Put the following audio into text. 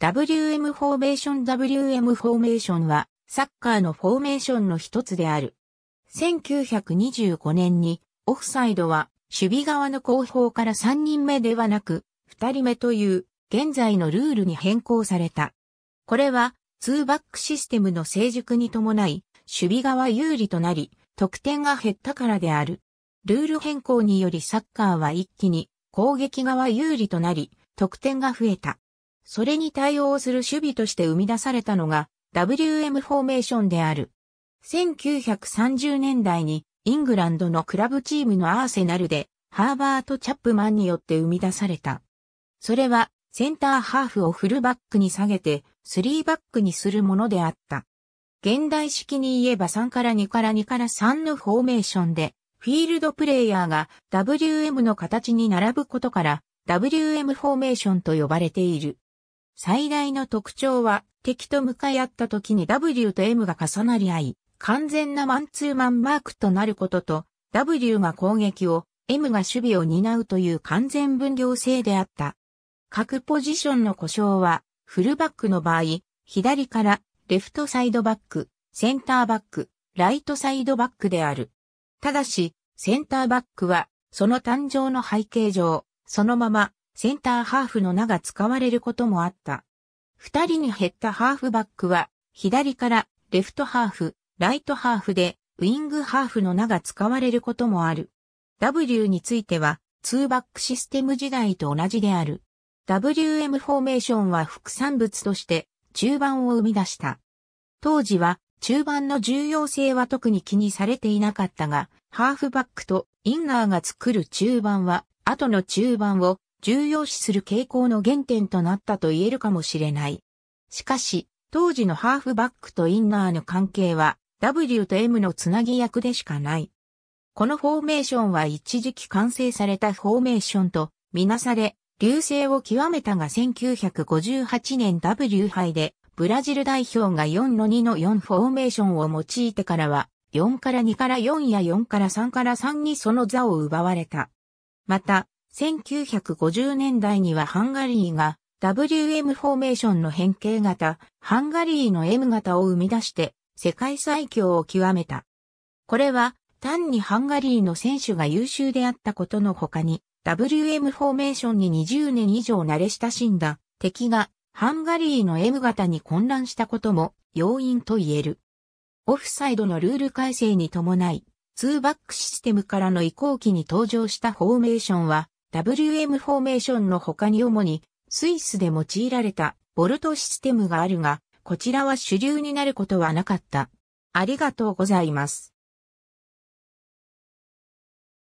WM フォーメーション WM フォーメーションはサッカーのフォーメーションの一つである。1925年にオフサイドは守備側の後方から3人目ではなく2人目という現在のルールに変更された。これは2バックシステムの成熟に伴い守備側有利となり得点が減ったからである。ルール変更によりサッカーは一気に攻撃側有利となり得点が増えた。それに対応する守備として生み出されたのが WM フォーメーションである。1930年代にイングランドのクラブチームのアーセナルでハーバート・チャップマンによって生み出された。それはセンターハーフをフルバックに下げて3バックにするものであった。現代式に言えば3から2から2から3のフォーメーションでフィールドプレイヤーが WM の形に並ぶことから WM フォーメーションと呼ばれている。最大の特徴は、敵と向かい合った時に W と M が重なり合い、完全なマンツーマンマークとなることと、W が攻撃を、M が守備を担うという完全分業制であった。各ポジションの故障は、フルバックの場合、左からレフトサイドバック、センターバック、ライトサイドバックである。ただし、センターバックは、その誕生の背景上、そのままセンターハーフの名が使われることもあった。二人に減ったハーフバックは、左からレフトハーフ、ライトハーフで、ウィングハーフの名が使われることもある。W については、2バックシステム時代と同じである。WM フォーメーションは副産物として中盤を生み出した。当時は中盤の重要性は特に気にされていなかったが、ハーフバックとインナーが作る中盤は後の中盤を重要視する傾向の原点となったと言えるかもしれない。しかし、当時のハーフバックとインナーの関係は W と M のつなぎ役でしかない。このフォーメーションは一時期完成されたフォーメーションとみなされ、流星を極めたが1958年 W 杯でブラジル代表が4の2の4フォーメーションを用いてからは4から2から4や4から3から3にその座を奪われた。また、1950年代にはハンガリーが WM フォーメーションの変形型、ハンガリーの M 型を生み出して世界最強を極めた。これは単にハンガリーの選手が優秀であったことの他に WM フォーメーションに20年以上慣れ親しんだ敵がハンガリーの M 型に混乱したことも要因と言える。オフサイドのルール改正に伴い、ツーバックシステムからの移行期に登場したフォーメーションは、WM フォーメーションの他に主にスイスで用いられたボルトシステムがあるが、こちらは主流になることはなかった。ありがとうございます。